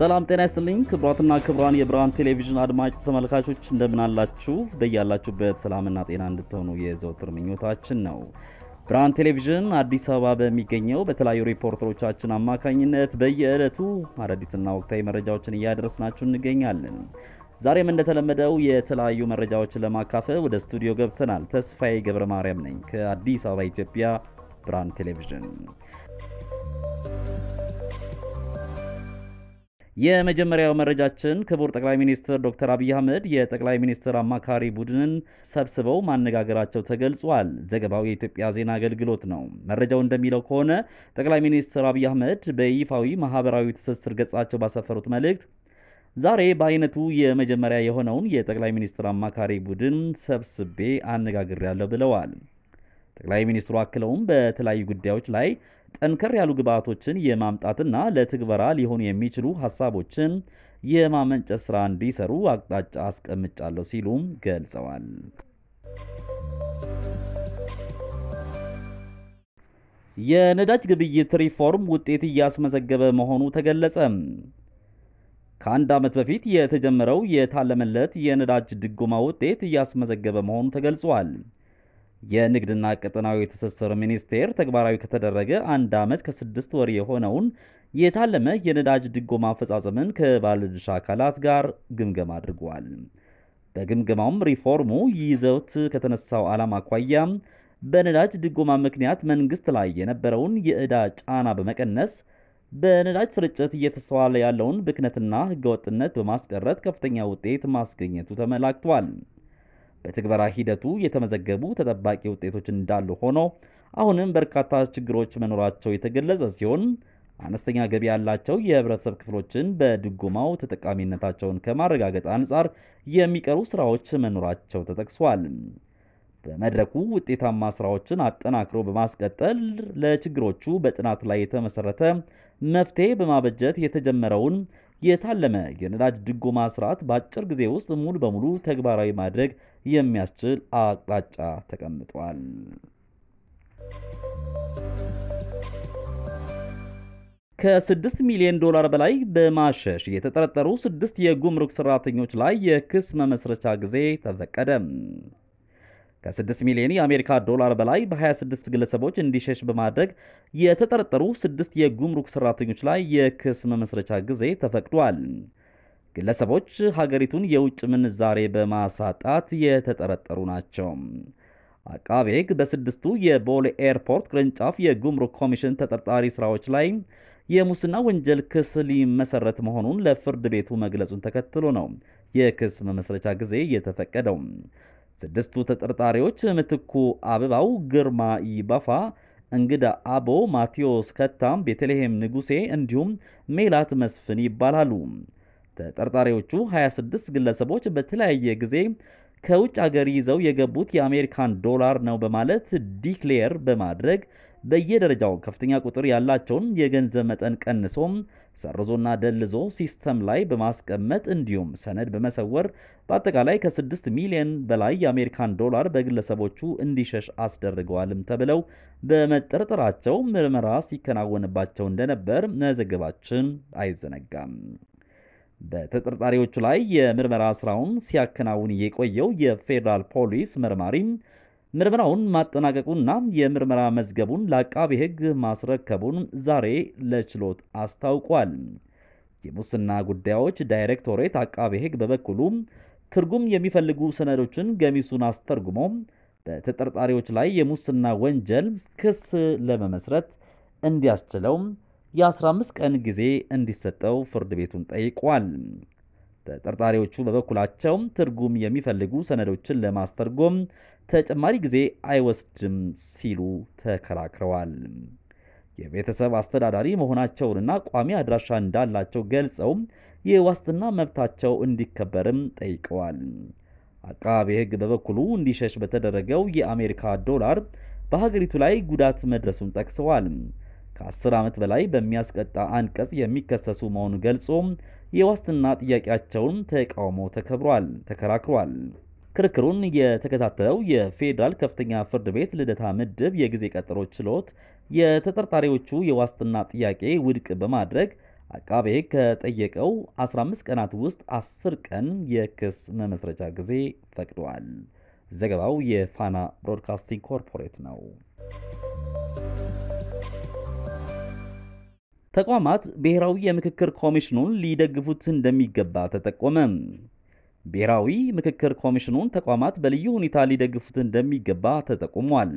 ሰላም ጤና ይስጥልኝ ክብራትና ክቡራን የብርሃን ቴሌቪዥን አድማጭ ተመልካቾች እንደምን አላችሁ? በያላችሁበት ሰላምና ጤና እንድትሆኑ የዘውትር ምኞታችን ነው። ብርሃን ቴሌቪዥን አዲስ አበባ በሚገኘው በተለያዩ ሪፖርተሮቻችን አማካኝነት በየዕለቱ አዳዲስና ወቅታዊ መረጃዎችን እያደረስናችሁ እንገኛለን። ዛሬም እንደተለመደው የተለያዩ መረጃዎችን ለማካፈል ወደ ስቱዲዮ ገብተናል። ተስፋዬ ገብረ ማርያም ነኝ ከአዲስ አበባ ኢትዮጵያ ብርሃን ቴሌቪዥን። የመጀመሪያው መረጃችን ክቡር ጠቅላይ ሚኒስትር ዶክተር አብይ አህመድ የጠቅላይ ሚኒስትር አማካሪ ቡድንን ሰብስበው ማነጋገራቸው ተገልጿል። ዘገባው የኢትዮጵያ ዜና አገልግሎት ነው። መረጃው እንደሚለው ከሆነ ጠቅላይ ሚኒስትር አብይ አህመድ በይፋዊ ማህበራዊ ትስስር ገጻቸው ባሰፈሩት መልእክት ዛሬ በአይነቱ የመጀመሪያ የሆነውን የጠቅላይ ሚኒስትር አማካሪ ቡድን ሰብስቤ አነጋግሬያለሁ ብለዋል። ጠቅላይ ሚኒስትሩ አክለውም በተለያዩ ጉዳዮች ላይ ጠንከር ያሉ ግብዓቶችን የማምጣትና ለትግበራ ሊሆኑ የሚችሉ ሀሳቦችን የማመንጨት ስራ እንዲሰሩ አቅጣጫ አስቀምጫለሁ ሲሉም ገልጸዋል። የነዳጅ ግብይት ሪፎርም ውጤት እያስመዘገበ መሆኑ ተገለጸ። ከአንድ ዓመት በፊት የተጀመረው የታለመለት የነዳጅ ድጎማ ውጤት እያስመዘገበ መሆኑ ተገልጿል። የንግድና ቀጠናዊ ትስስር ሚኒስቴር ተግባራዊ ከተደረገ አንድ ዓመት ከስድስት ወር የሆነውን የታለመ የነዳጅ ድጎማ አፈጻጸምን ከባለድርሻ አካላት ጋር ግምገማ አድርጓል። በግምገማውም ሪፎርሙ ይዘውት ከተነሳው ዓላማ አኳያ በነዳጅ ድጎማ ምክንያት መንግስት ላይ የነበረውን የዕዳ ጫና በመቀነስ በነዳጅ ስርጭት እየተስተዋለ ያለውን ብክነትና ህገወጥነት በማስቀረት ከፍተኛ ውጤት ማስገኘቱ ተመላክቷል። በትግበራ ሂደቱ የተመዘገቡ ተጠባቂ ውጤቶች እንዳሉ ሆኖ አሁንም በርካታ ችግሮች መኖራቸው የተገለጸ ሲሆን አነስተኛ ገቢ ያላቸው የህብረተሰብ ክፍሎችን በድጎማው ተጠቃሚነታቸውን ከማረጋገጥ አንጻር የሚቀሩ ስራዎች መኖራቸው ተጠቅሷል። በመድረኩ ውጤታማ ስራዎችን አጠናክሮ በማስቀጠል ለችግሮቹ በጥናት ላይ የተመሰረተ መፍትሄ በማበጀት የተጀመረውን የታለመ የነዳጅ ድጎማ ስርዓት በአጭር ጊዜ ውስጥ ሙሉ በሙሉ ተግባራዊ ማድረግ የሚያስችል አቅጣጫ ተቀምጧል። ከ6 ሚሊዮን ዶላር በላይ በማሸሽ የተጠረጠሩ ስድስት የጉምሩክ ሰራተኞች ላይ የክስ መመስረቻ ጊዜ ተፈቀደ። ከ6 ሚሊዮን የአሜሪካ ዶላር በላይ በ26 ግለሰቦች እንዲሸሽ በማድረግ የተጠረጠሩ ስድስት የጉምሩክ ሰራተኞች ላይ የክስ መመስረቻ ጊዜ ተፈቅዷል። ግለሰቦች ሀገሪቱን የውጭ ምንዛሬ በማሳጣት የተጠረጠሩ ናቸው። አቃቤ ሕግ በስድስቱ የቦሌ ኤርፖርት ቅርንጫፍ የጉምሩክ ኮሚሽን ተጠርጣሪ ስራዎች ላይ የሙስና ወንጀል ክስ ሊመሰረት መሆኑን ለፍርድ ቤቱ መግለጹን ተከትሎ ነው የክስ መመስረቻ ጊዜ የተፈቀደው። ስድስቱ ተጠርጣሪዎች ምትኩ አበባው፣ ግርማ ይባፋ፣ እንግዳ አቦ፣ ማቴዎስ ከታም፣ ቤተልሔም ንጉሴ እንዲሁም ሜላት መስፍን ይባላሉ። ተጠርጣሪዎቹ 26 ግለሰቦች በተለያየ ጊዜ ከውጭ አገር ይዘው የገቡት የአሜሪካን ዶላር ነው በማለት ዲክሌር በማድረግ በየደረጃው ከፍተኛ ቁጥር ያላቸውን የገንዘብ መጠን ቀንሶ ሰርዞና ደልዞ ሲስተም ላይ በማስቀመጥ እንዲሁም ሰነድ በመሰወር በአጠቃላይ ከ6 ሚሊዮን በላይ የአሜሪካን ዶላር በግለሰቦቹ እንዲሸሽ አስደርገዋልም ተብለው በመጠርጠራቸው ምርመራ ሲከናወንባቸው እንደነበር መዘገባችን አይዘነጋም። በተጠርጣሪዎቹ ላይ የምርመራ ስራውን ሲያከናውን የቆየው የፌዴራል ፖሊስ መርማሪም ምርመራውን ማጠናቀቁና የምርመራ መዝገቡን ለአቃቤ ሕግ ማስረከቡን ዛሬ ለችሎት አስታውቋል። የሙስና ጉዳዮች ዳይሬክቶሬት አቃቤ ሕግ በበኩሉ ትርጉም የሚፈልጉ ሰነዶችን ገሚሱን አስተርጉሞ በተጠርጣሪዎች ላይ የሙስና ወንጀል ክስ ለመመስረት እንዲያስችለው የ15 ቀን ጊዜ እንዲሰጠው ፍርድ ቤቱን ጠይቋል። ተጠርጣሪዎቹ በበኩላቸው ትርጉም የሚፈልጉ ሰነዶችን ለማስተርጎም ተጨማሪ ጊዜ አይወስድም ሲሉ ተከራክረዋል። የቤተሰብ አስተዳዳሪ መሆናቸውንና ቋሚ አድራሻ እንዳላቸው ገልጸው የዋስትና መብታቸው እንዲከበርም ጠይቀዋል። አቃቤ ሕግ በበኩሉ እንዲሸሽ በተደረገው የአሜሪካ ዶላር በሀገሪቱ ላይ ጉዳት መድረሱን ጠቅሰዋል። ከአስር ዓመት በላይ በሚያስቀጣ አንቀጽ የሚከሰሱ መሆኑ ገልጾ የዋስትና ጥያቄያቸውን ተቃውሞ ተከብሯል ተከራክሯል። ክርክሩን የተከታተለው የፌዴራል ከፍተኛ ፍርድ ቤት ልደታ ምድብ የጊዜ ቀጠሮ ችሎት የተጠርጣሪዎቹ የዋስትና ጥያቄ ውድቅ በማድረግ አቃቤ ከጠየቀው 15 ቀናት ውስጥ 10 ቀን የክስ መመስረቻ ጊዜ ፈቅደዋል። ዘገባው የፋና ብሮድካስቲንግ ኮርፖሬት ነው። ተቋማት ብሔራዊ የምክክር ኮሚሽኑን ሊደግፉት እንደሚገባ ተጠቆመ። ብሔራዊ ምክክር ኮሚሽኑን ተቋማት በልዩ ሁኔታ ሊደግፉት እንደሚገባ ተጠቁሟል።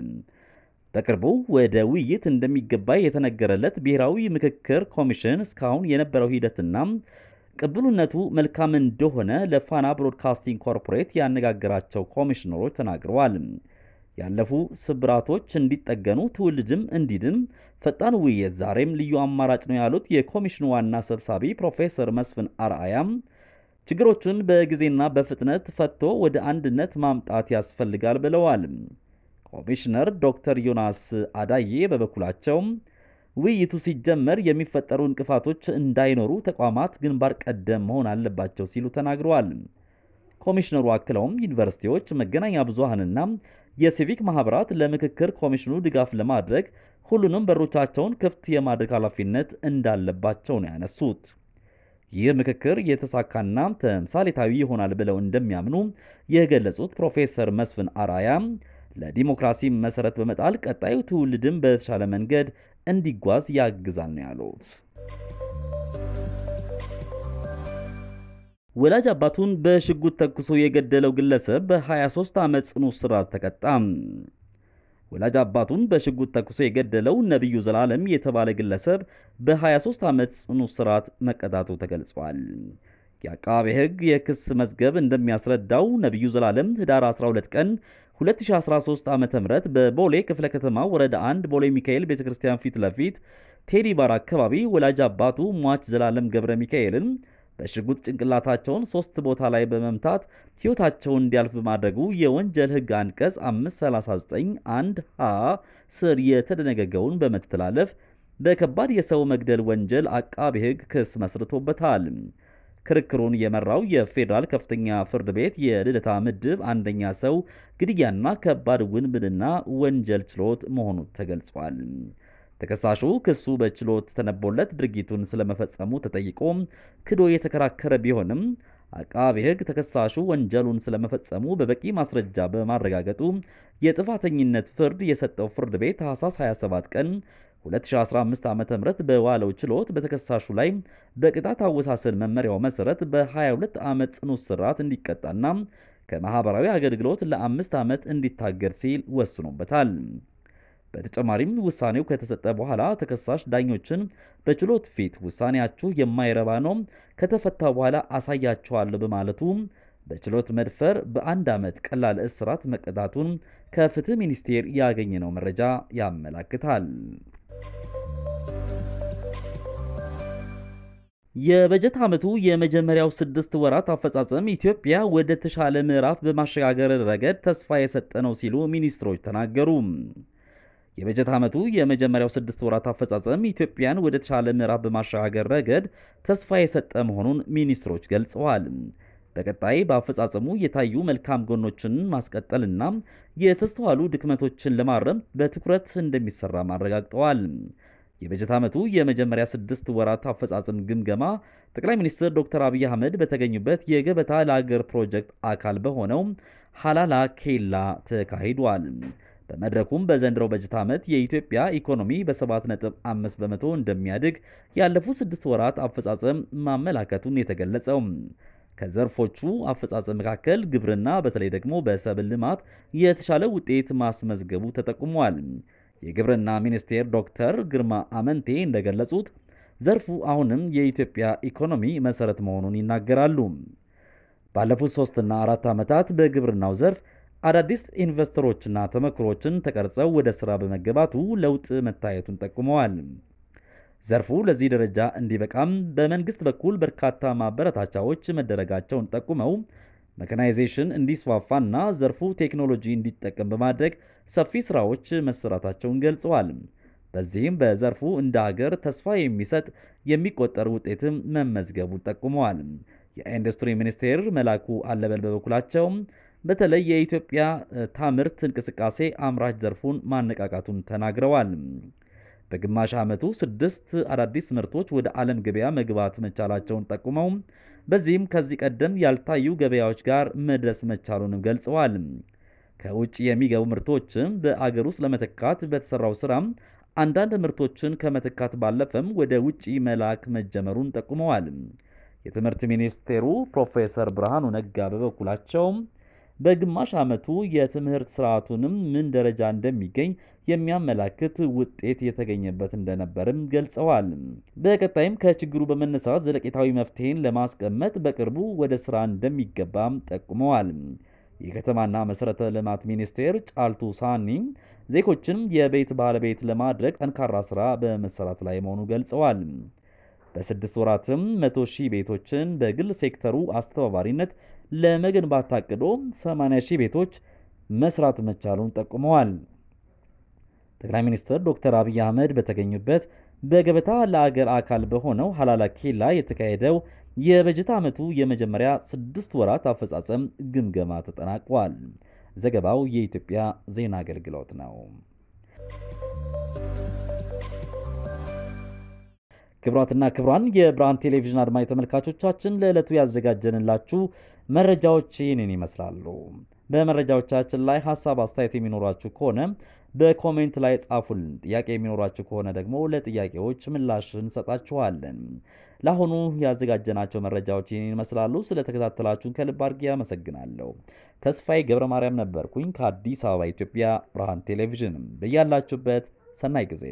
በቅርቡ ወደ ውይይት እንደሚገባ የተነገረለት ብሔራዊ ምክክር ኮሚሽን እስካሁን የነበረው ሂደትና ቅብሉነቱ መልካም እንደሆነ ለፋና ብሮድካስቲንግ ኮርፖሬት ያነጋገራቸው ኮሚሽነሮች ተናግረዋል። ያለፉ ስብራቶች እንዲጠገኑ ትውልድም እንዲድን ፈጣን ውይይት ዛሬም ልዩ አማራጭ ነው ያሉት የኮሚሽኑ ዋና ሰብሳቢ ፕሮፌሰር መስፍን አርአያም ችግሮቹን በጊዜና በፍጥነት ፈቶ ወደ አንድነት ማምጣት ያስፈልጋል ብለዋል። ኮሚሽነር ዶክተር ዮናስ አዳዬ በበኩላቸው ውይይቱ ሲጀመር የሚፈጠሩ እንቅፋቶች እንዳይኖሩ ተቋማት ግንባር ቀደም መሆን አለባቸው ሲሉ ተናግረዋል። ኮሚሽነሩ አክለውም ዩኒቨርሲቲዎች፣ መገናኛ ብዙሃንና የሲቪክ ማህበራት ለምክክር ኮሚሽኑ ድጋፍ ለማድረግ ሁሉንም በሮቻቸውን ክፍት የማድረግ ኃላፊነት እንዳለባቸው ነው ያነሱት። ይህ ምክክር የተሳካና ተምሳሌታዊ ይሆናል ብለው እንደሚያምኑ የገለጹት ፕሮፌሰር መስፍን አራያ ለዲሞክራሲ መሰረት በመጣል ቀጣዩ ትውልድም በተሻለ መንገድ እንዲጓዝ ያግዛል ነው ያሉት። ወላጅ አባቱን በሽጉጥ ተኩሶ የገደለው ግለሰብ በ23 ዓመት ጽኑ እስራት ተቀጣ። ወላጅ አባቱን በሽጉጥ ተኩሶ የገደለው ነቢዩ ዘላለም የተባለ ግለሰብ በ23 ዓመት ጽኑ እስራት መቀጣቱ ተገልጿል። የአቃቤ ሕግ የክስ መዝገብ እንደሚያስረዳው ነቢዩ ዘላለም ህዳር 12 ቀን 2013 ዓ ም በቦሌ ክፍለ ከተማ ወረዳ 1 ቦሌ ሚካኤል ቤተ ክርስቲያን ፊት ለፊት ቴዲ ባር አካባቢ ወላጅ አባቱ ሟች ዘላለም ገብረ ሚካኤልን በሽጉጥ ጭንቅላታቸውን ሶስት ቦታ ላይ በመምታት ሕይወታቸውን እንዲያልፍ በማድረጉ የወንጀል ሕግ አንቀጽ 539 1 ሀ ስር የተደነገገውን በመተላለፍ በከባድ የሰው መግደል ወንጀል አቃቢ ሕግ ክስ መስርቶበታል። ክርክሩን የመራው የፌዴራል ከፍተኛ ፍርድ ቤት የልደታ ምድብ አንደኛ ሰው ግድያና ከባድ ውንብድና ወንጀል ችሎት መሆኑ ተገልጿል። ተከሳሹ ክሱ በችሎት ተነቦለት ድርጊቱን ስለመፈጸሙ ተጠይቆ ክዶ የተከራከረ ቢሆንም አቃቤ ሕግ ተከሳሹ ወንጀሉን ስለመፈጸሙ በበቂ ማስረጃ በማረጋገጡ የጥፋተኝነት ፍርድ የሰጠው ፍርድ ቤት ታኅሳስ 27 ቀን 2015 ዓ ም በዋለው ችሎት በተከሳሹ ላይ በቅጣት አወሳሰን መመሪያው መሰረት በ22 ዓመት ጽኑ እስራት እንዲቀጣና ከማኅበራዊ አገልግሎት ለአምስት ዓመት እንዲታገድ ሲል ወስኖበታል። በተጨማሪም ውሳኔው ከተሰጠ በኋላ ተከሳሽ ዳኞችን በችሎት ፊት ውሳኔያችሁ የማይረባ ነው፣ ከተፈታ በኋላ አሳያችኋለሁ በማለቱ በችሎት መድፈር በአንድ ዓመት ቀላል እስራት መቀጣቱን ከፍትህ ሚኒስቴር ያገኘነው መረጃ ያመላክታል። የበጀት ዓመቱ የመጀመሪያው ስድስት ወራት አፈጻጸም ኢትዮጵያ ወደ ተሻለ ምዕራፍ በማሸጋገር ረገድ ተስፋ የሰጠ ነው ሲሉ ሚኒስትሮች ተናገሩ። የበጀት ዓመቱ የመጀመሪያው ስድስት ወራት አፈጻጸም ኢትዮጵያን ወደ ተሻለ ምዕራፍ በማሸጋገር ረገድ ተስፋ የሰጠ መሆኑን ሚኒስትሮች ገልጸዋል። በቀጣይ በአፈጻጸሙ የታዩ መልካም ጎኖችን ማስቀጠልና የተስተዋሉ ድክመቶችን ለማረም በትኩረት እንደሚሰራ ማረጋግጠዋል። የበጀት ዓመቱ የመጀመሪያ ስድስት ወራት አፈጻጸም ግምገማ ጠቅላይ ሚኒስትር ዶክተር አብይ አህመድ በተገኙበት የገበታ ለአገር ፕሮጀክት አካል በሆነው ሃላላ ኬላ ተካሂዷል። በመድረኩም በዘንድሮው በጀት ዓመት የኢትዮጵያ ኢኮኖሚ በ7.5 በመቶ እንደሚያድግ ያለፉ ስድስት ወራት አፈጻጸም ማመላከቱን የተገለጸው ከዘርፎቹ አፈጻጸም መካከል ግብርና በተለይ ደግሞ በሰብል ልማት የተሻለ ውጤት ማስመዝገቡ ተጠቁሟል። የግብርና ሚኒስቴር ዶክተር ግርማ አመንቴ እንደገለጹት ዘርፉ አሁንም የኢትዮጵያ ኢኮኖሚ መሰረት መሆኑን ይናገራሉ። ባለፉት ሶስትና አራት ዓመታት በግብርናው ዘርፍ አዳዲስ ኢንቨስተሮችና ተመክሮችን ተቀርጸው ወደ ስራ በመገባቱ ለውጥ መታየቱን ጠቁመዋል። ዘርፉ ለዚህ ደረጃ እንዲበቃም በመንግስት በኩል በርካታ ማበረታቻዎች መደረጋቸውን ጠቁመው መካናይዜሽን እንዲስፋፋና ዘርፉ ቴክኖሎጂ እንዲጠቀም በማድረግ ሰፊ ስራዎች መሰራታቸውን ገልጸዋል። በዚህም በዘርፉ እንደ ሀገር ተስፋ የሚሰጥ የሚቆጠር ውጤትም መመዝገቡን ጠቁመዋል። የኢንዱስትሪ ሚኒስቴር መላኩ አለበል በበኩላቸው በተለይ የኢትዮጵያ ታምርት እንቅስቃሴ አምራች ዘርፉን ማነቃቃቱን ተናግረዋል። በግማሽ ዓመቱ ስድስት አዳዲስ ምርቶች ወደ ዓለም ገበያ መግባት መቻላቸውን ጠቁመው በዚህም ከዚህ ቀደም ያልታዩ ገበያዎች ጋር መድረስ መቻሉንም ገልጸዋል። ከውጭ የሚገቡ ምርቶችን በአገር ውስጥ ለመተካት በተሰራው ስራ አንዳንድ ምርቶችን ከመተካት ባለፈም ወደ ውጭ መላክ መጀመሩን ጠቁመዋል። የትምህርት ሚኒስቴሩ ፕሮፌሰር ብርሃኑ ነጋ በበኩላቸው በግማሽ ዓመቱ የትምህርት ስርዓቱንም ምን ደረጃ እንደሚገኝ የሚያመላክት ውጤት የተገኘበት እንደነበርም ገልጸዋል። በቀጣይም ከችግሩ በመነሳት ዘለቄታዊ መፍትሄን ለማስቀመጥ በቅርቡ ወደ ስራ እንደሚገባም ጠቁመዋል። የከተማና መሰረተ ልማት ሚኒስቴር ጫልቱ ሳኒ ዜጎችን የቤት ባለቤት ለማድረግ ጠንካራ ስራ በመሰራት ላይ መሆኑ ገልጸዋል። በስድስት ወራትም መቶ ሺህ ቤቶችን በግል ሴክተሩ አስተባባሪነት ለመገንባት ታቅዶ 80 ሺህ ቤቶች መስራት መቻሉን ጠቁመዋል። ጠቅላይ ሚኒስትር ዶክተር አብይ አህመድ በተገኙበት በገበታ ለአገር አካል በሆነው ሀላላ ኬላ የተካሄደው የበጀት ዓመቱ የመጀመሪያ ስድስት ወራት አፈጻጸም ግምገማ ተጠናቋል። ዘገባው የኢትዮጵያ ዜና አገልግሎት ነው። ክብሯትና ክብሯን የብርሃን ቴሌቪዥን አድማጭ ተመልካቾቻችን ለዕለቱ ያዘጋጀንላችሁ መረጃዎች ይህንን ይመስላሉ። በመረጃዎቻችን ላይ ሀሳብ አስተያየት የሚኖራችሁ ከሆነ በኮሜንት ላይ ጻፉልን። ጥያቄ የሚኖራችሁ ከሆነ ደግሞ ለጥያቄዎች ምላሽ እንሰጣችኋለን። ለአሁኑ ያዘጋጀናቸው መረጃዎች ይህን ይመስላሉ። ስለተከታተላችሁን ከልብ አድርጌ አመሰግናለሁ። ተስፋዬ ገብረ ማርያም ነበርኩኝ ከአዲስ አበባ ኢትዮጵያ ብርሃን ቴሌቪዥን። በያላችሁበት ሰናይ ጊዜ